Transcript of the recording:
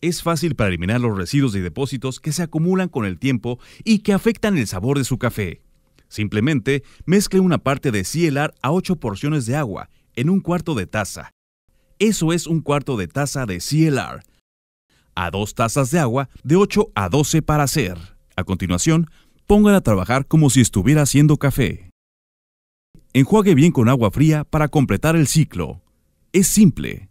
es fácil para eliminar los residuos y depósitos que se acumulan con el tiempo y que afectan el sabor de su café. Simplemente mezcle una parte de CLR a 8 porciones de agua en un cuarto de taza. Eso es un cuarto de taza de CLR. A dos tazas de agua de 8 a 12 para hacer. A continuación, póngala a trabajar como si estuviera haciendo café. Enjuague bien con agua fría para completar el ciclo. Es simple.